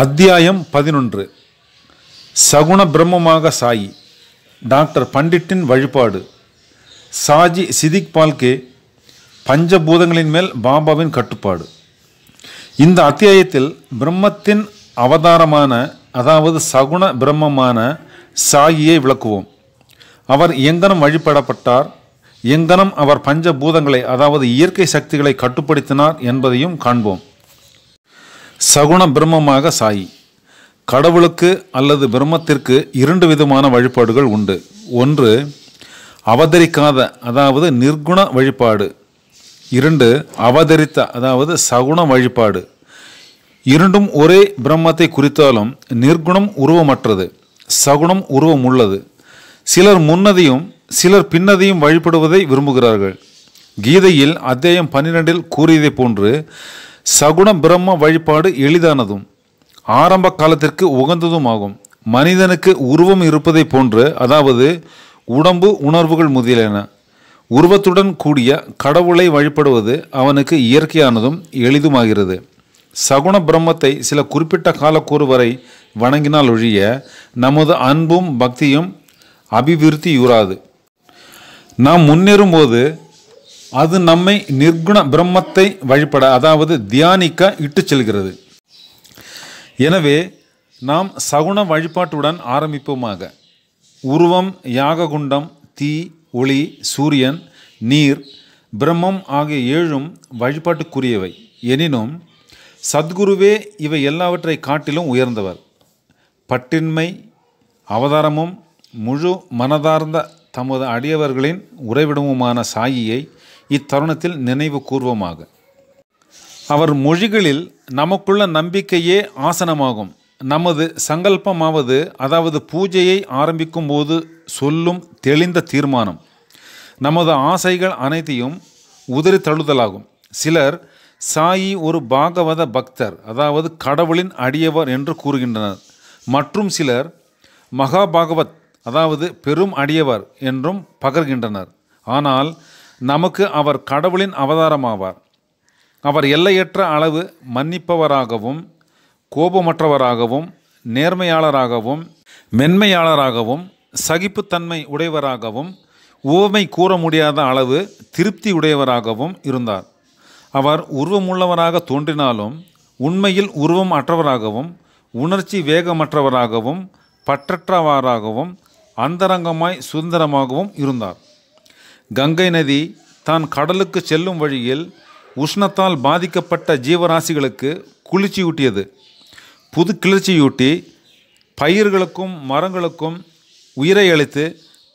அத்தியாயம் பதினொன்று சகுண பிரம்மமாக சாயி டாக்டர் பண்டிட்டின் வழிபாடு சாஜி சிதிக் பால்கே பஞ்சபூதங்களின் மேல் பாபாவின் கட்டுப்பாடு இந்த அத்தியாயத்தில் பிரம்மத்தின் அவதாரமான அதாவது சகுண பிரம்மமான சாயியை விளக்குவோம் அவர் எங்கனம் வழிபடப்பட்டார் எங்கனம் அவர் பஞ்சபூதங்களை அதாவது இயற்கை சக்திகளை கட்டுப்படுத்தினார் என்பதையும் காண்போம் சகுண பிரம்மமாக சாயி கடவுளுக்கு அல்லது பிரம்மத்திற்கு இரண்டு விதமான வழிபாடுகள் உண்டு ஒன்று அவதரிக்காத அதாவது நிர்குண வழிபாடு இரண்டு அவதரித்த அதாவது சகுண வழிபாடு இரண்டும் ஒரே பிரம்மத்தை குறித்தாலும் நிர்குணம் உருவமற்றது சகுணம் உருவம் உள்ளது சிலர் முன்னதையும் சிலர் பின்னதையும் வழிபடுவதை விரும்புகிறார்கள் கீதையில் அத்தியாயம் பன்னிரெண்டில் கூறியதை போன்று சகுண பிரம்ம வழிபாடு எளிதானதும் ஆரம்ப காலத்திற்கு உகந்ததும் ஆகும் மனிதனுக்கு உருவம் இருப்பதை போன்று அதாவது உடம்பு உணர்வுகள் முதலியன உருவத்துடன் கூடிய கடவுளை வழிபடுவது அவனுக்கு இயற்கையானதும் எளிதுமாகிறது சகுண பிரம்மத்தை சில குறிப்பிட்ட காலக்கூறு வரை வணங்கினால் ஒழிய நமது அன்பும் பக்தியும் அபிவிருத்தியுறாது நாம் முன்னேறும்போது அது நம்மை நிர்குண பிரம்மத்தை வழிபட அதாவது தியானிக்க இட்டு செல்கிறது எனவே நாம் சகுண வழிபாட்டுடன் ஆரம்பிப்போமாக உருவம் யாககுண்டம் தீ ஒளி சூரியன் நீர் பிரம்மம் ஆகிய ஏழும் வழிபாட்டுக்குரியவை எனினும் சத்குருவே இவை எல்லாவற்றை காட்டிலும் உயர்ந்தவர் பட்டின்மை அவதாரமும் முழு மனதார்ந்த தமது அடியவர்களின் உறைவிடமுமான சாயியை இத்தருணத்தில் நினைவு கூர்வமாக அவர் மொழிகளில் நமக்குள்ள நம்பிக்கையே ஆசனமாகும் நமது சங்கல்பமாவது அதாவது பூஜையை ஆரம்பிக்கும் போது சொல்லும் தெளிந்த தீர்மானம் நமது ஆசைகள் அனைத்தையும் உதறி தழுதலாகும் சிலர் சாயி ஒரு பாகவத பக்தர் அதாவது கடவுளின் அடியவர் என்று கூறுகின்றனர் மற்றும் சிலர் மகாபாகவத் அதாவது பெரும் அடியவர் என்றும் பகர்கின்றனர் ஆனால் நமக்கு அவர் கடவுளின் அவதாரமாவார் அவர் எல்லையற்ற அளவு மன்னிப்பவராகவும் கோபமற்றவராகவும் நேர்மையாளராகவும் மென்மையாளராகவும் சகிப்புத்தன்மை உடையவராகவும் உவமை கூற முடியாத அளவு திருப்தி உடையவராகவும் இருந்தார் அவர் உருவமுள்ளவராக தோன்றினாலும் உண்மையில் உருவம் அற்றவராகவும் உணர்ச்சி வேகமற்றவராகவும் பற்றற்றவாராகவும் அந்தரங்கமாய் சுதந்திரமாகவும் இருந்தார் கங்கை நதி தான் கடலுக்கு செல்லும் வழியில் உஷ்ணத்தால் பாதிக்கப்பட்ட ஜீவராசிகளுக்கு குளிர்ச்சியூட்டியது புது கிளர்ச்சியூட்டி பயிர்களுக்கும் மரங்களுக்கும் உயிரை அளித்து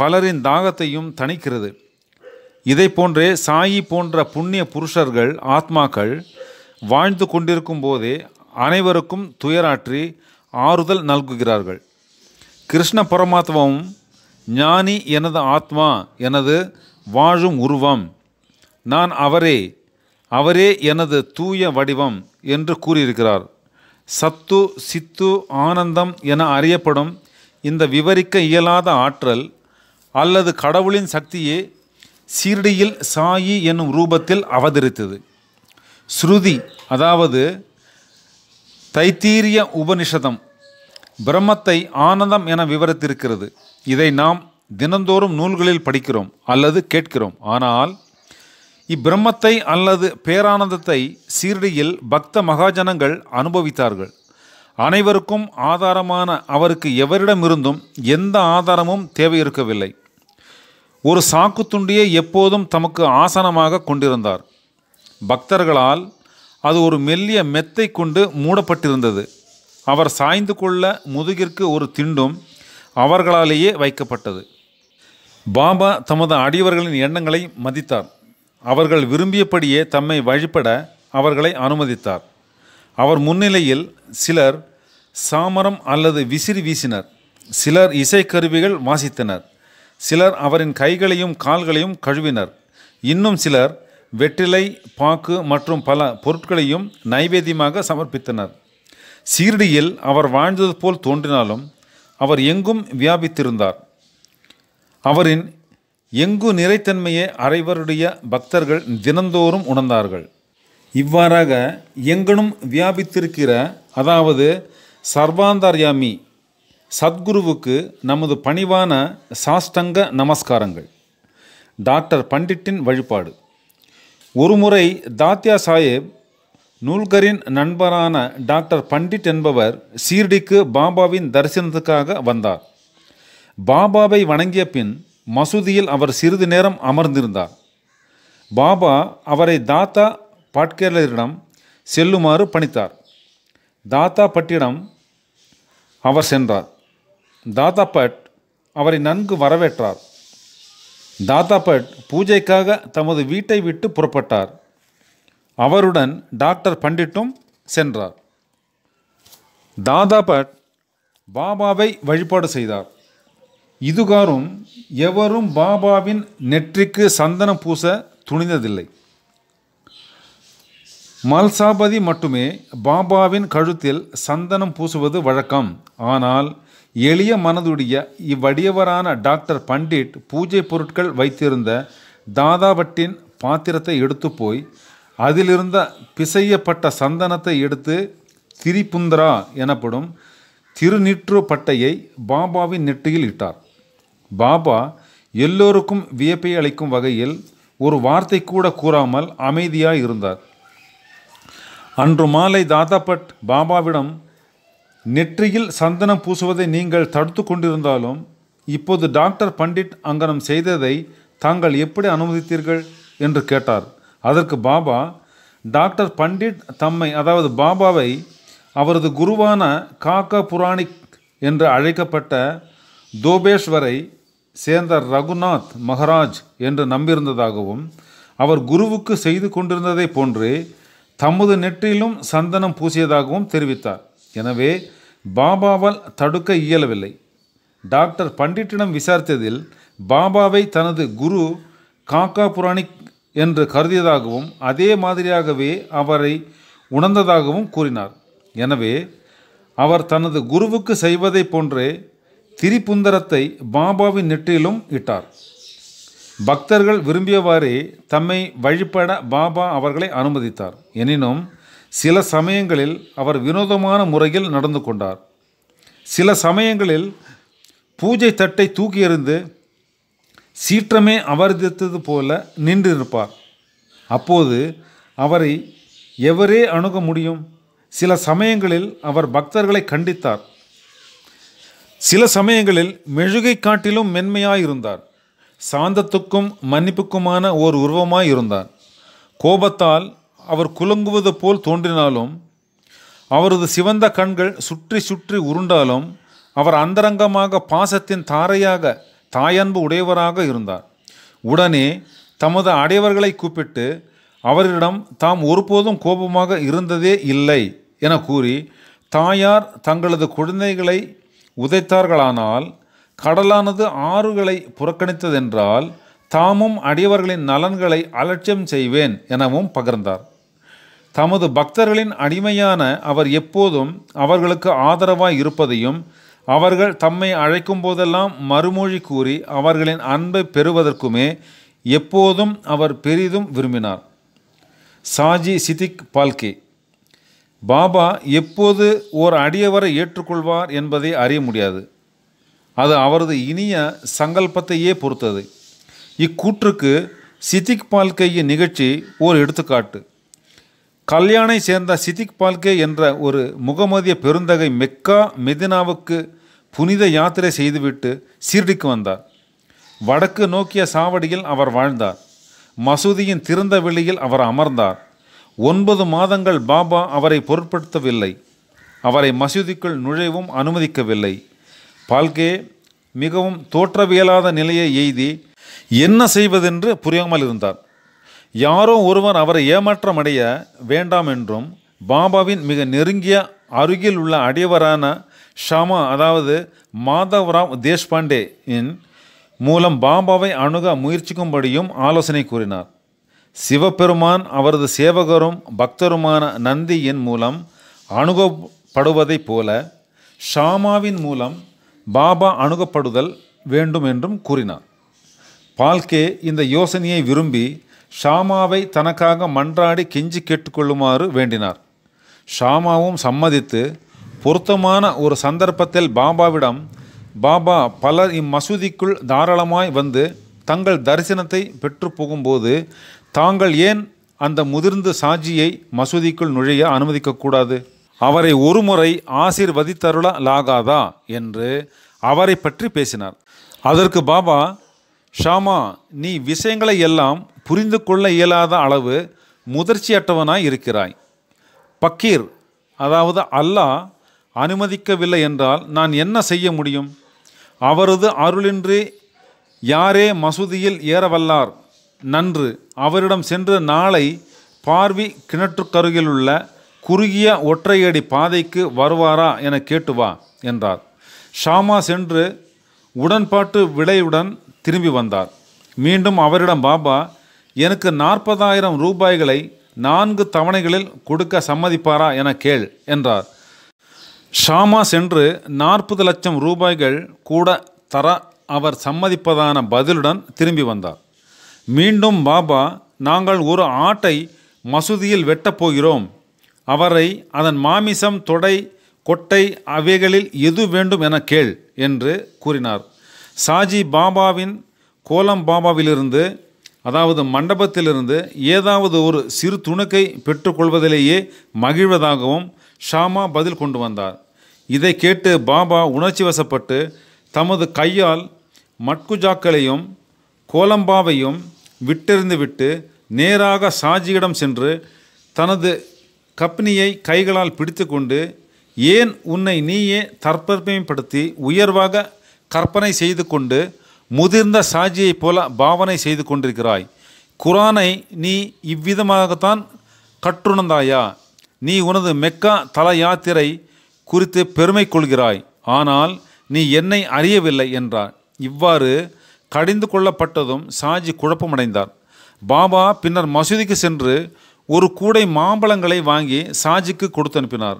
பலரின் தாகத்தையும் தணிக்கிறது இதை போன்றே சாயி போன்ற புண்ணிய புருஷர்கள் ஆத்மாக்கள் வாழ்ந்து கொண்டிருக்கும் போதே அனைவருக்கும் துயராற்றி ஆறுதல் நல்குகிறார்கள் கிருஷ்ண பரமாத்மாவும் ஞானி எனது ஆத்மா எனது வாழும் உருவம் நான் அவரே அவரே எனது தூய வடிவம் என்று கூறியிருக்கிறார் சத்து சித்து ஆனந்தம் என அறியப்படும் இந்த விவரிக்க இயலாத ஆற்றல் அல்லது கடவுளின் சக்தியே சீரடியில் சாயி என்னும் ரூபத்தில் அவதரித்தது ஸ்ருதி அதாவது தைத்தீரிய உபனிஷதம் பிரம்மத்தை ஆனந்தம் என விவரித்திருக்கிறது இதை நாம் தினந்தோறும் நூல்களில் படிக்கிறோம் அல்லது கேட்கிறோம் ஆனால் இப்பிரம்மத்தை அல்லது பேரானந்தத்தை சீரடியில் பக்த மகாஜனங்கள் அனுபவித்தார்கள் அனைவருக்கும் ஆதாரமான அவருக்கு எவரிடமிருந்தும் எந்த ஆதாரமும் தேவை இருக்கவில்லை ஒரு சாக்கு துண்டியை எப்போதும் தமக்கு ஆசனமாக கொண்டிருந்தார் பக்தர்களால் அது ஒரு மெல்லிய மெத்தை கொண்டு மூடப்பட்டிருந்தது அவர் சாய்ந்து கொள்ள முதுகிற்கு ஒரு திண்டும் அவர்களாலேயே வைக்கப்பட்டது பாபா தமது அடியவர்களின் எண்ணங்களை மதித்தார் அவர்கள் விரும்பியபடியே தம்மை வழிபட அவர்களை அனுமதித்தார் அவர் முன்னிலையில் சிலர் சாமரம் அல்லது விசிறி வீசினர் சிலர் இசைக்கருவிகள் வாசித்தனர் சிலர் அவரின் கைகளையும் கால்களையும் கழுவினர் இன்னும் சிலர் வெற்றிலை பாக்கு மற்றும் பல பொருட்களையும் நைவேத்தியமாக சமர்ப்பித்தனர் சீர்டியில் அவர் வாழ்ந்தது போல் தோன்றினாலும் அவர் எங்கும் வியாபித்திருந்தார் அவரின் எங்கு நிறைத்தன்மையை அறைவருடைய பக்தர்கள் தினந்தோறும் உணர்ந்தார்கள் இவ்வாறாக எங்கனும் வியாபித்திருக்கிற அதாவது சர்வாந்தர்யாமி சத்குருவுக்கு நமது பணிவான சாஷ்டங்க நமஸ்காரங்கள் டாக்டர் பண்டிட்டின் வழிபாடு ஒருமுறை தாத்யா சாஹேப் நூல்கரின் நண்பரான டாக்டர் பண்டிட் என்பவர் சீர்டிக்கு பாபாவின் தரிசனத்துக்காக வந்தார் பாபாவை வணங்கிய பின் மசூதியில் அவர் சிறிது நேரம் அமர்ந்திருந்தார் பாபா அவரை தாத்தா பாட்கேலரிடம் செல்லுமாறு பணித்தார் தாத்தா பட்டிடம் அவர் சென்றார் தாத்தா பட் அவரை நன்கு வரவேற்றார் தாத்தா பட் பூஜைக்காக தமது வீட்டை விட்டு புறப்பட்டார் அவருடன் டாக்டர் பண்டிட்டும் சென்றார் தாதா பட் பாபாவை வழிபாடு செய்தார் இதுகாரும் எவரும் பாபாவின் நெற்றிக்கு சந்தனம் பூச துணிந்ததில்லை மல்சாபதி மட்டுமே பாபாவின் கழுத்தில் சந்தனம் பூசுவது வழக்கம் ஆனால் எளிய மனதுடைய இவ்வடியவரான டாக்டர் பண்டிட் பூஜை பொருட்கள் வைத்திருந்த தாதாபட்டின் பாத்திரத்தை எடுத்து போய் அதிலிருந்த பிசையப்பட்ட சந்தனத்தை எடுத்து திரிபுந்தரா எனப்படும் திருநிற்று பட்டையை பாபாவின் நெற்றியில் இட்டார் பாபா எல்லோருக்கும் வியப்பை அளிக்கும் வகையில் ஒரு வார்த்தை கூட கூறாமல் அமைதியாக இருந்தார் அன்று மாலை தாதாபட் பாபாவிடம் நெற்றியில் சந்தனம் பூசுவதை நீங்கள் தடுத்து கொண்டிருந்தாலும் இப்போது டாக்டர் பண்டிட் அங்கனம் செய்ததை தாங்கள் எப்படி அனுமதித்தீர்கள் என்று கேட்டார் அதற்கு பாபா டாக்டர் பண்டிட் தம்மை அதாவது பாபாவை அவரது குருவான காக்கா புராணிக் என்று அழைக்கப்பட்ட தோபேஸ்வரை சேர்ந்த ரகுநாத் மகராஜ் என்று நம்பியிருந்ததாகவும் அவர் குருவுக்கு செய்து கொண்டிருந்ததை போன்றே தமது நெற்றிலும் சந்தனம் பூசியதாகவும் தெரிவித்தார் எனவே பாபாவால் தடுக்க இயலவில்லை டாக்டர் பண்டிட்டிடம் விசாரித்ததில் பாபாவை தனது குரு காக்கா புராணிக் என்று கருதியதாகவும் அதே மாதிரியாகவே அவரை உணர்ந்ததாகவும் கூறினார் எனவே அவர் தனது குருவுக்கு செய்வதை போன்றே திரிபுந்தரத்தை பாபாவின் நெற்றிலும் இட்டார் பக்தர்கள் விரும்பியவாறே தம்மை வழிபட பாபா அவர்களை அனுமதித்தார் எனினும் சில சமயங்களில் அவர் வினோதமான முறையில் நடந்து கொண்டார் சில சமயங்களில் பூஜை தட்டை தூக்கி எறிந்து சீற்றமே அவர்தித்தது போல நின்றிருப்பார் அப்போது அவரை எவரே அணுக முடியும் சில சமயங்களில் அவர் பக்தர்களை கண்டித்தார் சில சமயங்களில் மெழுகை காட்டிலும் மென்மையாயிருந்தார் சாந்தத்துக்கும் மன்னிப்புக்குமான ஓர் உருவமாய் இருந்தார் கோபத்தால் அவர் குலுங்குவது போல் தோன்றினாலும் அவரது சிவந்த கண்கள் சுற்றி சுற்றி உருண்டாலும் அவர் அந்தரங்கமாக பாசத்தின் தாரையாக தாயன்பு உடையவராக இருந்தார் உடனே தமது அடையவர்களை கூப்பிட்டு அவரிடம் தாம் ஒருபோதும் கோபமாக இருந்ததே இல்லை என கூறி தாயார் தங்களது குழந்தைகளை உதைத்தார்களானால் கடலானது ஆறுகளை புறக்கணித்ததென்றால் தாமும் அடியவர்களின் நலன்களை அலட்சியம் செய்வேன் எனவும் பகிர்ந்தார் தமது பக்தர்களின் அடிமையான அவர் எப்போதும் அவர்களுக்கு ஆதரவாய் இருப்பதையும் அவர்கள் தம்மை அழைக்கும் போதெல்லாம் மறுமொழி கூறி அவர்களின் அன்பை பெறுவதற்குமே எப்போதும் அவர் பெரிதும் விரும்பினார் சாஜி சிதிக் பால்கே பாபா எப்போது ஓர் அடியவரை ஏற்றுக்கொள்வார் என்பதை அறிய முடியாது அது அவரது இனிய சங்கல்பத்தையே பொறுத்தது இக்கூற்றுக்கு சிதிக் பால்கையின் நிகழ்ச்சி ஓர் எடுத்துக்காட்டு கல்யாணை சேர்ந்த சிதிக் பால்கே என்ற ஒரு முகமதிய பெருந்தகை மெக்கா மெதினாவுக்கு புனித யாத்திரை செய்துவிட்டு சீர்டிக்கு வந்தார் வடக்கு நோக்கிய சாவடியில் அவர் வாழ்ந்தார் மசூதியின் திறந்த வெளியில் அவர் அமர்ந்தார் ஒன்பது மாதங்கள் பாபா அவரை பொருட்படுத்தவில்லை அவரை மசூதிக்குள் நுழைவும் அனுமதிக்கவில்லை பால்கே மிகவும் தோற்றவியலாத நிலையை எய்தி என்ன செய்வதென்று புரியாமல் இருந்தார் யாரோ ஒருவர் அவரை ஏமாற்றமடைய வேண்டாம் என்றும் பாபாவின் மிக நெருங்கிய அருகில் உள்ள அடியவரான ஷாமா அதாவது மாதவராவ் தேஷ்பாண்டேயின் மூலம் பாபாவை அணுக முயற்சிக்கும்படியும் ஆலோசனை கூறினார் சிவபெருமான் அவரது சேவகரும் பக்தருமான நந்தியின் மூலம் அணுகப்படுவதைப் போல ஷாமாவின் மூலம் பாபா அணுகப்படுதல் வேண்டும் என்றும் கூறினார் பால்கே இந்த யோசனையை விரும்பி ஷாமாவை தனக்காக மன்றாடி கெஞ்சி கேட்டுக்கொள்ளுமாறு வேண்டினார் ஷாமாவும் சம்மதித்து பொருத்தமான ஒரு சந்தர்ப்பத்தில் பாபாவிடம் பாபா பலர் இம்மசூதிக்குள் தாராளமாய் வந்து தங்கள் தரிசனத்தை பெற்று போகும்போது தாங்கள் ஏன் அந்த முதிர்ந்த சாஜியை மசூதிக்குள் நுழைய அனுமதிக்கக்கூடாது அவரை ஒருமுறை ஆசிர்வதித்தருள லாகாதா என்று அவரை பற்றி பேசினார் அதற்கு பாபா ஷாமா நீ விஷயங்களை எல்லாம் புரிந்து கொள்ள இயலாத அளவு முதிர்ச்சியற்றவனாய் இருக்கிறாய் பக்கீர் அதாவது அல்லாஹ் அனுமதிக்கவில்லை என்றால் நான் என்ன செய்ய முடியும் அவரது அருளின்றி யாரே மசூதியில் ஏறவல்லார் நன்று அவரிடம் சென்ற நாளை பார்வி கிணற்றுக்கருகிலுள்ள குறுகிய ஒற்றையடி பாதைக்கு வருவாரா என கேட்டு வா என்றார் ஷாமா சென்று உடன்பாட்டு விலையுடன் திரும்பி வந்தார் மீண்டும் அவரிடம் பாபா எனக்கு நாற்பதாயிரம் ரூபாய்களை நான்கு தவணைகளில் கொடுக்க சம்மதிப்பாரா என கேள் என்றார் ஷாமா சென்று நாற்பது லட்சம் ரூபாய்கள் கூட தர அவர் சம்மதிப்பதான பதிலுடன் திரும்பி வந்தார் மீண்டும் பாபா நாங்கள் ஒரு ஆட்டை மசூதியில் வெட்டப்போகிறோம் அவரை அதன் மாமிசம் தொடை கொட்டை அவைகளில் எது வேண்டும் என கேள் என்று கூறினார் சாஜி பாபாவின் கோலம் பாபாவிலிருந்து அதாவது மண்டபத்திலிருந்து ஏதாவது ஒரு சிறு துணுக்கை பெற்றுக்கொள்வதிலேயே மகிழ்வதாகவும் ஷாமா பதில் கொண்டு வந்தார் இதை கேட்டு பாபா உணர்ச்சி வசப்பட்டு தமது கையால் மட்குஜாக்களையும் கோலம்பாவையும் விட்டெறிந்து விட்டு நேராக சாஜியிடம் சென்று தனது கப்னியை கைகளால் பிடித்துக்கொண்டு ஏன் உன்னை நீயே தற்பற்பயப்படுத்தி உயர்வாக கற்பனை செய்து கொண்டு முதிர்ந்த சாஜியைப் போல பாவனை செய்து கொண்டிருக்கிறாய் குரானை நீ இவ்விதமாகத்தான் கற்றுணர்ந்தாயா நீ உனது மெக்கா தல யாத்திரை குறித்து பெருமை கொள்கிறாய் ஆனால் நீ என்னை அறியவில்லை என்றார் இவ்வாறு கடிந்து கொள்ளப்பட்டதும் சாஜி குழப்பமடைந்தார் பாபா பின்னர் மசூதிக்கு சென்று ஒரு கூடை மாம்பழங்களை வாங்கி சாஜிக்கு கொடுத்து அனுப்பினார்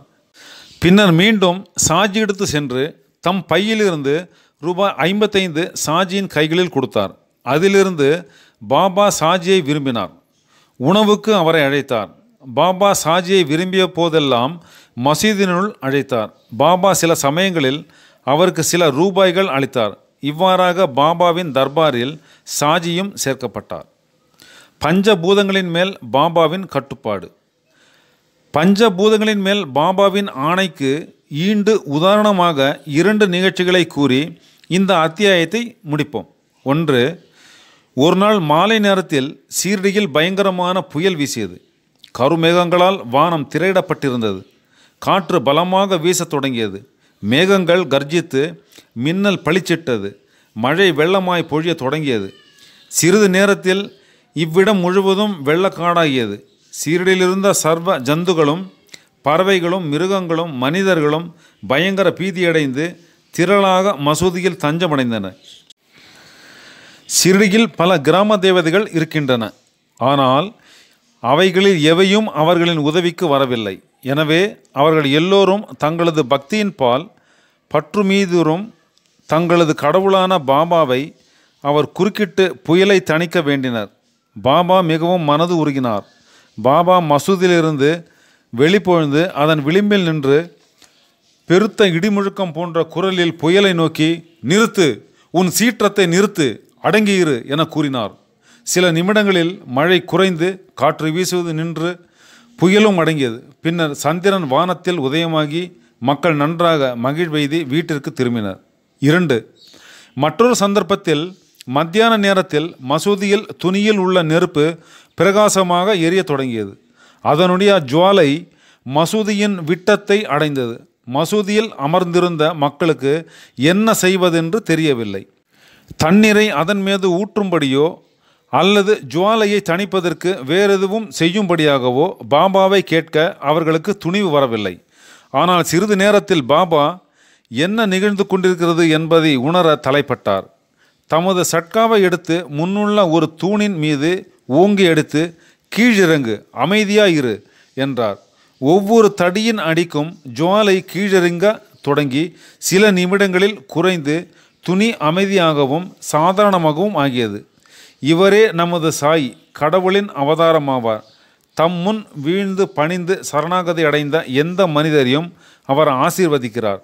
பின்னர் மீண்டும் சாஜி எடுத்து சென்று தம் பையிலிருந்து ரூபாய் ஐம்பத்தைந்து ஷாஜியின் கைகளில் கொடுத்தார் அதிலிருந்து பாபா சாஜியை விரும்பினார் உணவுக்கு அவரை அழைத்தார் பாபா சாஜியை விரும்பிய போதெல்லாம் மசீதினுள் அழைத்தார் பாபா சில சமயங்களில் அவருக்கு சில ரூபாய்கள் அளித்தார் இவ்வாறாக பாபாவின் தர்பாரில் சாஜியும் சேர்க்கப்பட்டார் பஞ்சபூதங்களின் மேல் பாபாவின் கட்டுப்பாடு பஞ்சபூதங்களின் மேல் பாபாவின் ஆணைக்கு ஈண்டு உதாரணமாக இரண்டு நிகழ்ச்சிகளை கூறி இந்த அத்தியாயத்தை முடிப்போம் ஒன்று ஒரு நாள் மாலை நேரத்தில் சீரடியில் பயங்கரமான புயல் வீசியது கருமேகங்களால் வானம் திரையிடப்பட்டிருந்தது காற்று பலமாக வீசத் தொடங்கியது மேகங்கள் கர்ஜித்து மின்னல் பளிச்சிட்டது மழை வெள்ளமாய் பொழிய தொடங்கியது சிறிது நேரத்தில் இவ்விடம் முழுவதும் வெள்ளக்காடாகியது சீரடியிலிருந்த சர்வ ஜந்துகளும் பறவைகளும் மிருகங்களும் மனிதர்களும் பயங்கர பீதியடைந்து திரளாக மசூதியில் தஞ்சமடைந்தன சிறுடியில் பல கிராம தேவதைகள் இருக்கின்றன ஆனால் அவைகளில் எவையும் அவர்களின் உதவிக்கு வரவில்லை எனவே அவர்கள் எல்லோரும் தங்களது பக்தியின் பால் பற்று மீதுரும் தங்களது கடவுளான பாபாவை அவர் குறுக்கிட்டு புயலை தணிக்க வேண்டினர் பாபா மிகவும் மனது உருகினார் பாபா மசூதியிலிருந்து வெளிப்பொழுந்து அதன் விளிம்பில் நின்று பெருத்த இடிமுழுக்கம் போன்ற குரலில் புயலை நோக்கி நிறுத்து உன் சீற்றத்தை நிறுத்து அடங்கியிரு என கூறினார் சில நிமிடங்களில் மழை குறைந்து காற்று வீசுவது நின்று புயலும் அடங்கியது பின்னர் சந்திரன் வானத்தில் உதயமாகி மக்கள் நன்றாக மகிழ்வெய்தி வீட்டிற்கு திரும்பினர் இரண்டு மற்றொரு சந்தர்ப்பத்தில் மத்தியான நேரத்தில் மசூதியில் துணியில் உள்ள நெருப்பு பிரகாசமாக எரிய தொடங்கியது அதனுடைய ஜுவாலை மசூதியின் விட்டத்தை அடைந்தது மசூதியில் அமர்ந்திருந்த மக்களுக்கு என்ன செய்வதென்று தெரியவில்லை தண்ணீரை அதன் மீது ஊற்றும்படியோ அல்லது ஜுவாலையை தணிப்பதற்கு வேறெதுவும் செய்யும்படியாகவோ பாபாவை கேட்க அவர்களுக்கு துணிவு வரவில்லை ஆனால் சிறிது நேரத்தில் பாபா என்ன நிகழ்ந்து கொண்டிருக்கிறது என்பதை உணர தலைப்பட்டார் தமது சட்காவை எடுத்து முன்னுள்ள ஒரு தூணின் மீது ஓங்கி எடுத்து கீழிறங்கு அமைதியாயிரு என்றார் ஒவ்வொரு தடியின் அடிக்கும் ஜுவாலை கீழிறங்க தொடங்கி சில நிமிடங்களில் குறைந்து துணி அமைதியாகவும் சாதாரணமாகவும் ஆகியது இவரே நமது சாய் கடவுளின் அவதாரமாவார் தம் முன் வீழ்ந்து பணிந்து சரணாகதி அடைந்த எந்த மனிதரையும் அவர் ஆசீர்வதிக்கிறார்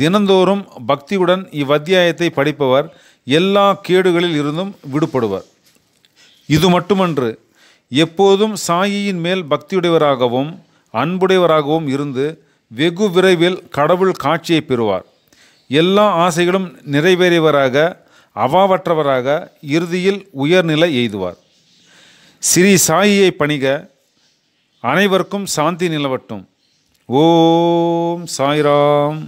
தினந்தோறும் பக்தியுடன் இவ்வத்தியாயத்தை படிப்பவர் எல்லா கேடுகளில் இருந்தும் விடுபடுவர் இது மட்டுமன்று எப்போதும் சாயியின் மேல் பக்தியுடையவராகவும் அன்புடையவராகவும் இருந்து வெகு விரைவில் கடவுள் காட்சியை பெறுவார் எல்லா ஆசைகளும் நிறைவேறியவராக அவாவற்றவராக இறுதியில் உயர்நிலை எய்துவார் ஸ்ரீ சாயியை பணிக அனைவருக்கும் சாந்தி நிலவட்டும் ஓம் சாய்ராம்